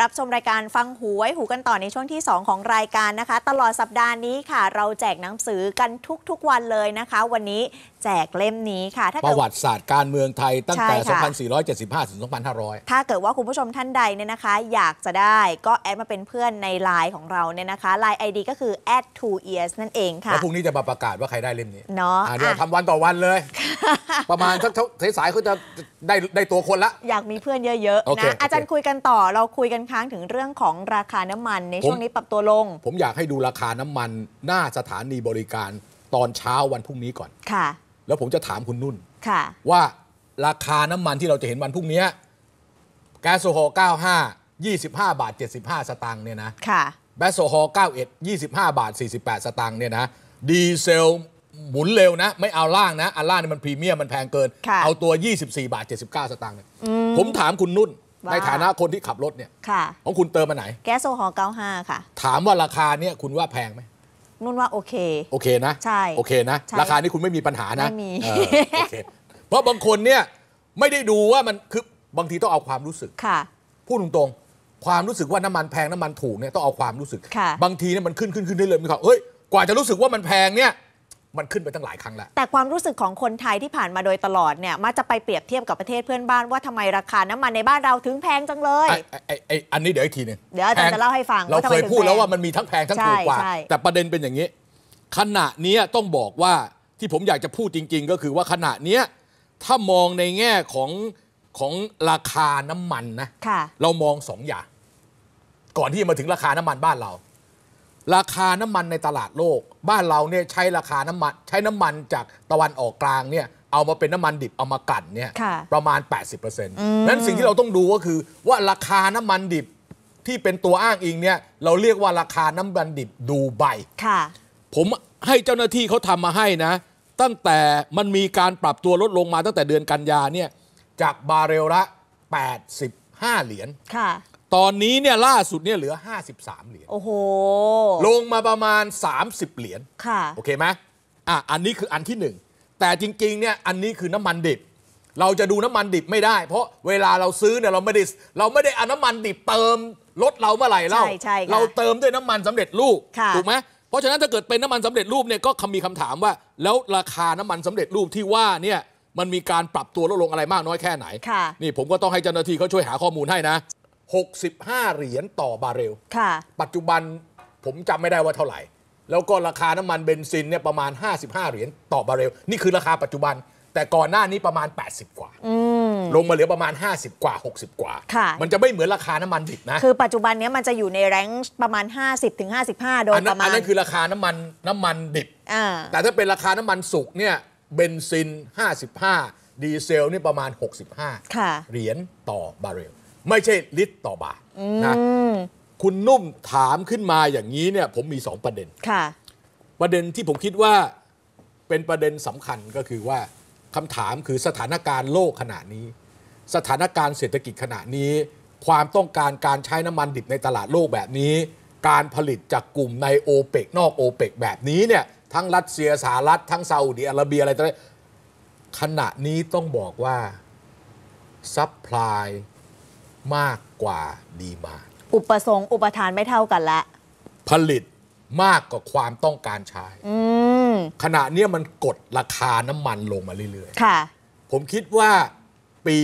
รับชมรายการฟังหูไว้หูกันต่อในช่วงที่ 2 ของรายการนะคะตลอดสัปดาห์นี้ค่ะ เราแจกหนังสือกันทุกๆวันเลยนะคะ วันนี้แจกเล่มนี้ค่ะถ้าปเกิดระวัติศาสตร์การเมืองไทยตั้งแต่ 2475ถึง2500 ถ้าเกิดว่าคุณผู้ชมท่านใดเนี่ยนะคะ อยากจะได้ก็แอดมาเป็นเพื่อนในไลน์ของเราเนี่ยนะคะไลน์ไอดีก็คือ add two ears นั่นเองค่ะแล้วพรุ่งนี้จะมาประกาศว่าใครได้เล่มนี้เนาะเดี๋ยวทำวันต่อวันเลย ประมาณสักเาสายเขาจะได้ได้ตัวคนละอยากมีเพื่อนเยอะๆนะอาจารย์คุยกันต่อเราคุยกันังค้างถึงเรื่องของราคาน้ำมันในช่วงนี้ปรับตัวลง ผมอยากให้ดูราคาน้ำมัน หน้าสถานีบริการตอนเช้าวันพรุ่งนี้ก่อน ค่ะ แล้วผมจะถามคุณนุ่น ค่ะ ว่าราคาน้ำมันที่เราจะเห็นวันพรุ่งนี้แก๊สโซฮอล์95 25 บาท 75 สตางค์เนี่ยนะ ค่ะแบสโซฮอล์91 25 บาท 48 สตางค์เนี่ยนะ ดีเซลหมุนเร็วนะ ไม่เอาล่างนะอันล่างนี่มันพรีเมียมมันแพงเกิน เอาตัว 24 บาท79 สตางค์เนี่ยผมถามคุณนุ่นในฐานะคนที่ขับรถเนี่ยของคุณเติมมาไหนแก๊สโซฮอล์้าค่ะ ถามว่าราคาเนี่ยคุณว่าแพงไหมนุ่นว่าโอเค โอเคนะ ใช่โอเคนะ ราคานี้คุณไม่มีปัญหานะไม่มีโอเค เพราะบางคนเนี่ยไม่ได้ดูว่ามันคือบางที ต้องเอาความรู้สึกค่ะพูดตรงๆ ความรู้สึกว่าน้ำมันแพงน้ำมันถูกเนี่ยต้องเอาความรู้สึก บางทีเนี่ยมันขึ้นขึ้นขึ้นได้เลยมีความเฮ้ยกว่าจะรู้สึกว่ามันแพงเนี่ยมันขึ้นไปตั้งหลายครั้งแล้วแต่ความรู้สึกของคนไทยที่ผ่านมาโดยตลอดเนี่ยมักจะไปเปรียบเทียบกับประเทศเพื่อนบ้านว่าทำไมราคาน้ำมันในบ้านเราถึงแพงจังเลยไอ้ไอ้อันนี้เดี๋ยวอีกทีนึงเดี๋ยวอาจารย์จะเล่าให้ฟังเราเคยพูดแล้วว่ามันมีทั้งแพงทั้งถูกกว่า แต่ประเด็นเป็นอย่างนี้ ขณะนี้ต้องบอกว่าที่ผมอยากจะพูดจริง ๆ ก็คือว่าขณะนี้ถ้ามองในแง่ของของราคาน้ำมันนะเรามองสองอย่างก่อนที่จะมาถึงราคาน้ำมันบ้านเราราคาน้ำมันในตลาดโลก บ้านเราเนี่ยใช้ราคาน้ำมัน ใช้น้ำมันจากตะวันออกกลางเนี่ยเอามาเป็นน้ำมันดิบเอามากั่นเนี่ยประมาณ 80%นั้นสิ่งที่เราต้องดูก็คือว่าราคาน้ำมันดิบที่เป็นตัวอ้างอิงเนี่ยเราเรียกว่าราคาน้ำมันดิบดูใบผมให้เจ้าหน้าที่เขาทำมาให้นะ ตั้งแต่มันมีการปรับตัวลดลงมาตั้งแต่เดือนกันยาเนี่ย จากบาเรลละ 85 เหรียญตอนนี้เนี่ยล่าสุดเนี่ยเหลือ 53 เหรียญ โอ้โห ลงมาประมาณ 30เหรียญ ค่ะ โอเคไหมอ่ะอันนี้คืออันที่หนึ่งแต่จริงๆเนี่ยอันนี้คือน้ำมันดิบ เราจะดูน้ำมันดิบไม่ได้ เพราะเวลาเราซื้อเนี่ยเราไม่ได้เราไม่ได้อาน้ำมันดิบเติมรถเราเมื่อไหร่เราใช่ใช่ค่ะเราเติมด้วยน้ำมันสำเร็จรูปค่ะถูกไหมเพราะฉะนั้นถ้าเกิดเป็นน้ำมันสำเร็จรูปเนี่ยก็คำมีคำถามว่า แล้วราคาน้ำมันสำเร็จรูปที่ว่าเนี่ยมันมีการปรับตัวลดลงอะไรมากน้อยแค่ไหนค่ะนี่ผมก็ต้องให้เจ้าหน้าที่เขาช่วยหาข้อมูลให้นะ65เหรียญต่อบาร์เรลค่ะ ปัจจุบันผมจำไม่ได้ว่าเท่าไหร่ แล้วก็ราคาน้ำมันเบนซินเนี่ยประมาณ 55เหรียญต่อบาร์เรล นี่คือราคาปัจจุบัน แต่ก่อนหน้านี้ประมาณ 80 กว่า ลงมาเหลือประมาณ 50 กว่า 60 กว่าค่ะมันจะไม่เหมือนราคาน้ำมันดิบนะ คือปัจจุบันนี้มันจะอยู่ในแรงประมาณ 50ถึง55 โดยประมาณ อันนั้นคือราคาน้ำมันน้ำมันดิบแต่ถ้าเป็นราคาน้ำมันสุกเนี่ยเบนซิน 55ดีเซลนี่ประมาณ 65เหรียญต่อบาร์เรลไม่ใช่ลิตรต่อบาทนะคุณนุ่มถามขึ้นมาอย่างนี้เนี่ย ผมมีสองประเด็นค่ะประเด็นที่ผมคิดว่าเป็นประเด็นสำคัญก็คือว่าคำถามคือสถานการณ์โลกขณะนี้ สถานการณ์เศรษฐกิจขณะนี้ ความต้องการการใช้น้ำมันดิบในตลาดโลกแบบนี้ การผลิตจากกลุ่มในโอเปก นอกโอเปกแบบนี้เนี่ย ทั้งรัสเซียสหรัฐ ทั้งซาอุดีอาระเบียอะไรต่างขณะนี้ต้องบอกว่าซัพพลายมากกว่าดีมาอุปสงค์อุปทานไม่เท่ากันละ ผลิตมากกว่าความต้องการใช้ขณะนี้มันกดราคาน้ำมันลงมาเรื่อยๆค่ะผมคิดว่าปี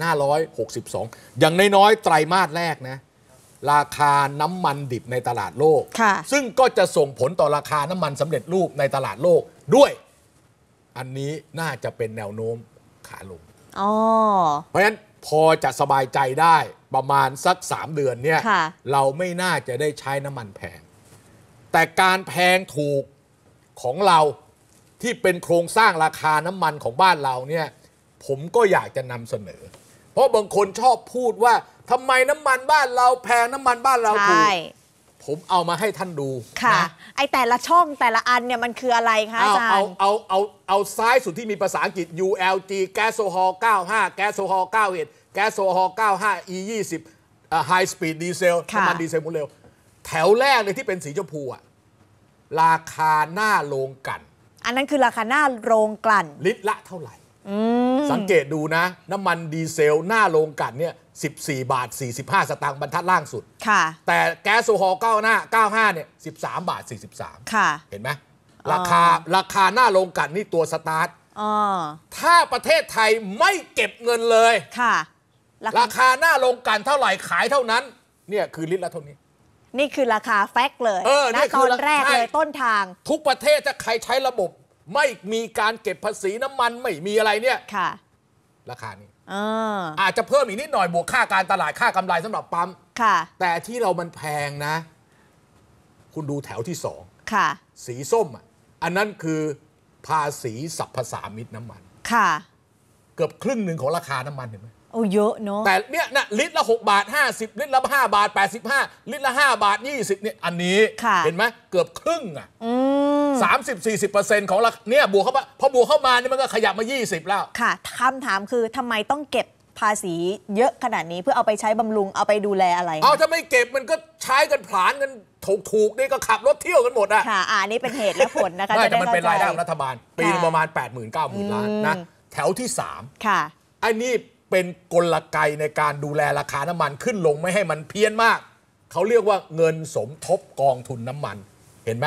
2562 อย่างน้อยๆไตรมาสแรกนะ ราคาน้ำมันดิบในตลาดโลกซึ่งก็จะส่งผลต่อราคาน้ำมันสำเร็จรูปในตลาดโลกด้วย อันนี้น่าจะเป็นแนวโน้มขาลงเพราะฉะนั้นพอจะสบายใจได้ประมาณสัก 3 เดือนเนี่ยเราไม่น่าจะได้ใช้น้ำมันแพง แต่การแพงถูกของเราที่เป็นโครงสร้างราคาน้ำมันของบ้านเราเนี่ยผมก็อยากจะนำเสนอ เพราะบางคนชอบพูดว่าทำไมน้ำมันบ้านเราแพงน้ำมันบ้านเราถูกผมเอามาให้ท่านดู ค่ะนะไอแต่ละช่องแต่ละอันเนี่ยมันคืออะไรคะอาจาจย์เอาเอาเอาเอาซ้ายสุดที่มีภาษาอังกฤษ ULG แก๊สโซฮอล95แก๊สโซฮอล91แก๊สโซฮอล95 E 20 High Speed Diesel ่น้ำมันดีเซลมุดเร็ว แถวแรกเลยที่เป็นสีชมพูอะราคาหน้าโรงกลั่น อันนั้นคือราคาหน้าโรงกลั่น ลิตรละเท่าไหร่สังเกตดูนะ น้ำมันดีเซล หน้าโรงกันเนี่ย 14 บาท45 สตางค์บรรทัดล่างสุดค่ะ แต่แก๊สโซฮอล์9หน้า 95เนี่ย13บาท43ค่ะ เห็นไหมราคาราคาหน้าโรงกันนี่ตัวสตาร์ทถ้าประเทศไทยไม่เก็บเงินเลย ค่ะ ราคาหน้าโรงกันเท่าไหร่ขายเท่านั้น เนี่ยคือลิตรละเท่านี้ นี่คือราคาแฟกเลยเออนะตอนแรกเลยต้นทาง ทุกประเทศจะใครใช้ระบบไม่มีการเก็บภาษีน้ำมันไม่มีอะไรเนี่ย ค่ะ ราคานี้อาจจะเพิ่มอีกนิดหน่อยบวกค่าการตลาดค่ากำไรสำหรับปั๊ม ค่ะ แต่ที่เรามันแพงนะ คุณดูแถวที่สองค่ะ สีส้มอันนั้นคือภาษีสรรพสามิตน้ำมัน ค่ะ เกือบครึ่งหนึ่งของราคาน้ำมันเห็นไหมโอ้เยอะเนาะแต่เนี่ยนะลิตรละ6บาท 50 ลิตรละ5บาท 85 ลิตรละ 5 บาท 20เนี่ยอันนี้ เห็นไหมเกือบครึ่งอ่ะสามสิบสี่สิบเปอร์เซ็นต์ของเนี่ยบวกเข้ามาพอบวกเข้ามาเนี่ยมันก็ขยับมา 20 แล้ว ค่ะคำถามคือทำไมต้องเก็บภาษีเยอะขนาดนี้เพื่อเอาไปใช้บำรุงเอาไปดูแลอะไร เอาถ้าไม่เก็บมันก็ใช้กันผลานกัน ถูกถูกนี่ก็ขับรถเที่ยวกันหมดอ่ะค่ะอันนี้เป็นเหตุและผลนะคะไม่แต่มันเป็นรายได้ของรัฐบาล ปีประมาณ8 0 0 0 0 9 0 0 0 0ล้านนะแถวที่ 3 ค่ะอันนี้เป็นกลไกในการดูแลราคาน้ำมันขึ้นลงไม่ให้มันเพี้ยนมาก เขาเรียกว่าเงินสมทบกองทุนน้ำมัน เห็นไหม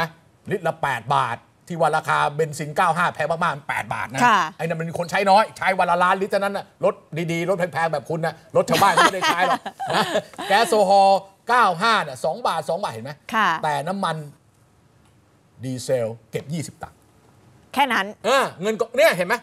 ลิตรละ 8 บาท ที่วันราคาเบนซิน 95 แพงมากๆ8บาทนะ ไอ้นั่นมันคนใช้น้อย ใช้วันละล้านลิตรนั้นนะรถดีๆ รถแพงๆ แบบคุณนะรถชาวบ้านไม่ได้ใช้หรอกแก๊สโซฮอล 95นี่อ2บาท2บาทเห็นไหมแต่น้ำมันดีเซลเก็บ20ตังค์แค่นั้นเออเงินเนี่ยเห็นไหม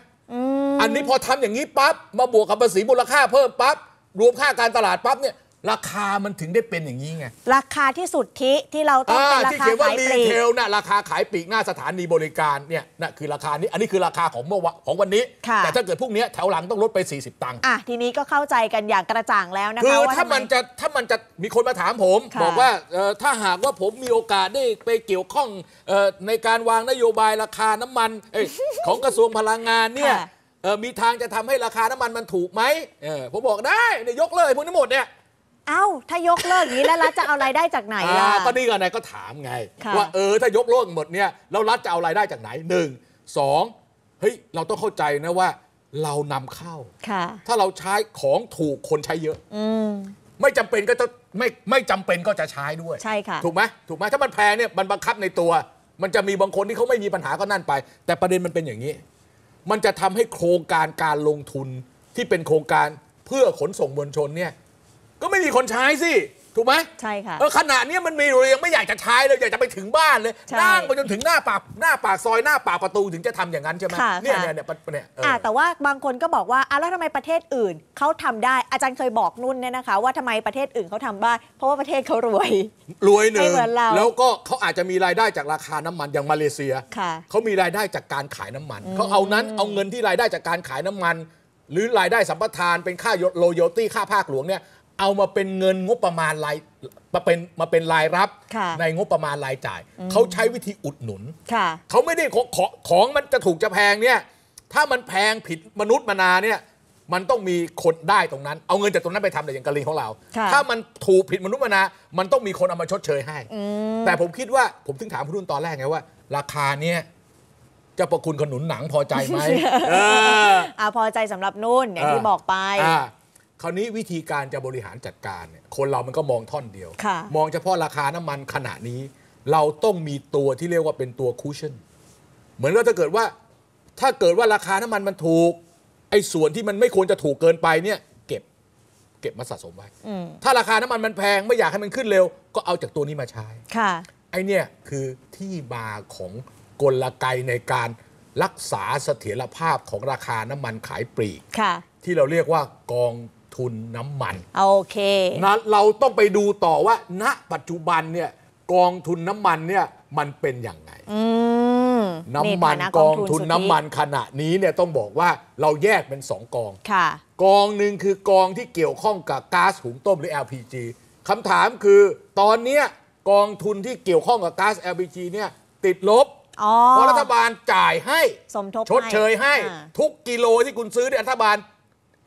อันนี้พอทำอย่างนี้ปั๊บ มาบวกกับภาษีมูลค่าเพิ่มปั๊บ รวมค่าการตลาดปั๊บเนี่ยราคามันถึงได้เป็นอย่างนี้ไง ราคาที่สุดที่ที่เราต้องเป็นราคาขายารีเลน่ะราคาขายปีกหน้าสถานีบริการเนี่ยน่ะคือราคา นี้อันนี้คือราคาของเมื่อของวันนี้ แต่ถ้าเกิดพรุ่งนี้แถวหลังต้องลดไป 40 ตังค์อ่ะทีนี้ก็เข้าใจกันอย่างกระจ่างแล้วนะคะคือถ้ามันจะถ้ามันจะมีคนมาถามผมบอกว่าถ้าหากว่าผมมีโอกาสได้ไปเกี่ยวข้องในการวางนโยบายราคาน้ำมันของกระทรวงพลังงานเนี่ยมีทางจะทำให้ราคาน้ำมันมันถูกไหมผมบอกได้ยกเลยพวกนี้หมดเนี่ยเอ้า ถ้ายกเลิกอย่างนี้แล้วรัฐจะเอารายได้จากไหนล่ะอนก็นี่ก็นายก็ถามไง ว่าเออถ้ายกเลิกหมดเนี่ยแล้วรัฐจะเอารายได้จากไหนหนึ่งสองเฮ้ยเราต้องเข้าใจนะว่าเรานำเข้าค่ะ ถ้าเราใช้ของถูกคนใช้เยอะ อืไม่จำเป็นก็จะไม่ไม่จำเป็นก็จะใช้ด้วยใช่ค่ะ ถูกไหมถูกไหมถ้ามันแพงเนี่ยมันบังคับในตัว มันจะมีบางคนที่เขาไม่มีปัญหาก็นั่นไป แต่ประเด็นมันเป็นอย่างนี้ มันจะทำให้โครงการการลงทุนที่เป็นโครงการเพื่อขนส่งมวลชนเนี่ยก็ไม่มีคนใช้สิ ถูกไหมใช่ค่ะเออขณะนี้มันมีเรายังไม่อยากจะใช้เลยอยากจะไปถึงบ้านเลยนั่งไปจนถึงหน้าปาก หน้าปากซอยหน้าปากประตูถึงจะทำอย่างนั้นใช่ไหมเนี่ยเนี่ยเนี่ยเนี่ยอ่าแต่ว่าบางคนก็บอกว่าอ่ะแล้วทำไมประเทศอื่นเขาทำได้ อาจารย์เคยบอกนุ่นเนี่ยนะคะ ว่าทำไมประเทศอื่นเขาทำได้ เพราะว่าประเทศเขารวย รวยหนึ่ง แล้วก็เขาอาจจะมีรายได้จากราคาน้ำมันอย่างมาเลเซียเขามีรายได้จากการขายน้ำมัน เขาเอานั้นเอาเงินที่รายได้จากการขายน้ำมัน หรือรายได้สัมปทานเป็นค่าโลโยตี้ค่าภาคหลวงเนี่ยเอามาเป็นเงินงบประมาณรายมาเป็นมาเป็นรายรับในงบประมาณรายจ่ายเขาใช้วิธีอุดหนุนเขาไม่ได้ของของมันจะถูกจะแพงเนี่ย ถ้ามันแพงผิดมนุษย์มนาเนี่ยมันต้องมีคนได้ตรงนั้นเอาเงินจากตรงนั้นไปทำะไรอย่างกลิีของเรา ถ้ามันถูกผิดมนุษย์มนา มันต้องมีคนเอามาชดเชยให้แต่ผมคิดว่าผมถึงถามผู้รุ่นตอนแรกไงว่า ราคาเนี่ยจะประคุณขนุนหนังพอใจไหมอ่าพอใจสำหรับนุ่นอย่างที่บอกไปคราวนี้วิธีการจะบริหารจัดการเนี่ย คนเรามันก็มองท่อนเดียว มองเฉพาะราคาน้ำมันขณะนี้ เราต้องมีตัวที่เรียกว่าเป็นตัวคูชั่น เหมือนว่าถ้าเกิดว่า ถ้าเกิดว่าราคาน้ำมันมันถูก ไอ้ส่วนที่มันไม่ควรจะถูกเกินไปเนี่ย เก็บเก็บมาสะสมไว้ถ้าราคาน้ำมันมันแพงไม่อยากให้มันขึ้นเร็ว ก็เอาจากตัวนี้มาใช้ค่ะไอเนี่ย คือที่มาของกลไกในการรักษาเสถียรภาพของราคาน้ำมันขายปลีกที่เราเรียกว่ากองทุนน้ำมันโอเคนะเราต้องไปดูต่อว่า ณปัจจุบันเนี่ยกองทุนน้ำมันเนี่ยมันเป็นอย่างไรน้ำมันกองทุนน้ำมันขณะนี้เนี่ยต้องบอกว่าเราแยกเป็นสองกองกองหนึ่งคือกองที่เกี่ยวข้องกับก๊าซหุงต้มหรือ LPG คำถามคือตอนนี้กองทุนที่เกี่ยวข้องกับก๊าซ LPG เนี่ยติดลบเพราะรัฐบาลจ่ายให้ชดเชยให้ทุกกิโลที่คุณซื้อเนี่ยรัฐบาล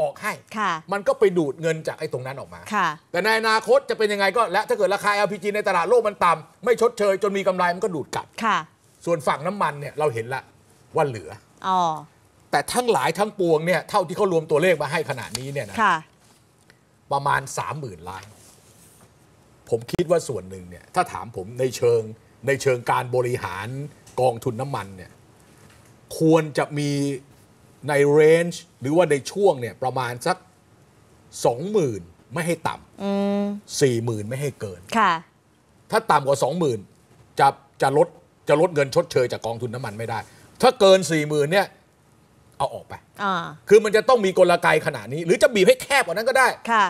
ออกให้มันก็ไปดูดเงินจากไอ้ตรงนั้นออกมา แต่ในอนาคตจะเป็นยังไงก็และ ถ้าเกิดราคา LPG ในตลาดโลกมันต่ำไม่ชดเชย จนมีกำไรมันก็ดูดกลับส่วนฝั่งน้ำมันเนี่ยเราเห็นละว่าเหลืออแต่ทั้งหลายทั้งปวงเนี่ยเท่าที่เขารวมตัวเลขมาให้ขนาดนี้เนี่ยนะประมาณสามหมื่นล้าน ผมคิดว่าส่วนหนึ่งเนี่ยถ้าถามผม ในเชิงในเชิงการบริหารกองทุนน้ำมันเนี่ยควรจะมีในเรนจ์หรือว่าในช่วงเนี่ยประมาณสัก 20,000 ไม่ให้ต่ำสี่หมื่นไม่ให้เกิน ค่ะ ถ้าต่ำกว่า 20,000 จะจะลดจะลดเงินชดเชยจากกองทุนน้ำมันไม่ได้ ถ้าเกิน 40,000 เนี่ยเอาออกไปคือมันจะต้องมีกลไกขนาดนี้ หรือจะบีบให้แคบกว่านั้นก็ได้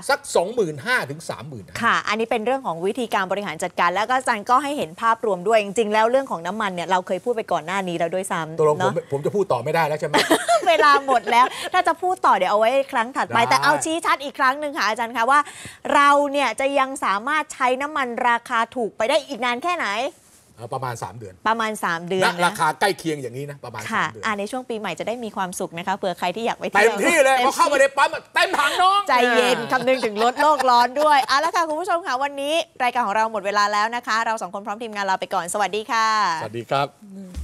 สัก 2 5งหมถึงหมื่นค่ะ อันนี้เป็นเรื่องของวิธีการบริหารจัดการ แล้วก็อาจารย์ก็ให้เห็นภาพรวมด้วยจริงๆแล้วเรื่องของน้ำมันเนี่ยเราเคยพูดไปก่อนหน้านี้แล้วด้วยซ้ำตกลงผมผมจะพูดต่อไม่ได้แล้วใช่ไหมเวลาหมดแล้วถ้าจะพูดต่อเดี๋ยวเอาไว้ครั้งถัดไป แต่เอาชี้ชัดอีกครั้งหนึ่งค่ะอาจารย์คะว่าเราเนี่ยจะยังสามารถใช้น้ำมันราคาถูกไปได้อีกนานแค่ไหนประมาณ 3 เดือน ประมาณ 3 เดือนนะราคาใกล้เคียงอย่างนี้นะประมาณ3เดือนในช่วงปีใหม่จะได้มีความสุขนะคะเผื่อใครที่อยากไปเที่ยวเต็มที่เลยเขาเข้ามาในปั๊มเต็มถังน้อง ใจเย็นคำนึงถึงลดโลกร้อนด้วยเอาละค่ะ คุณผู้ชมค่ะวันนี้ รายการของเราหมดเวลาแล้วนะคะ เราสองคนพร้อมทีมงานลาไปก่อนสวัสดีค่ะสวัสดีครับ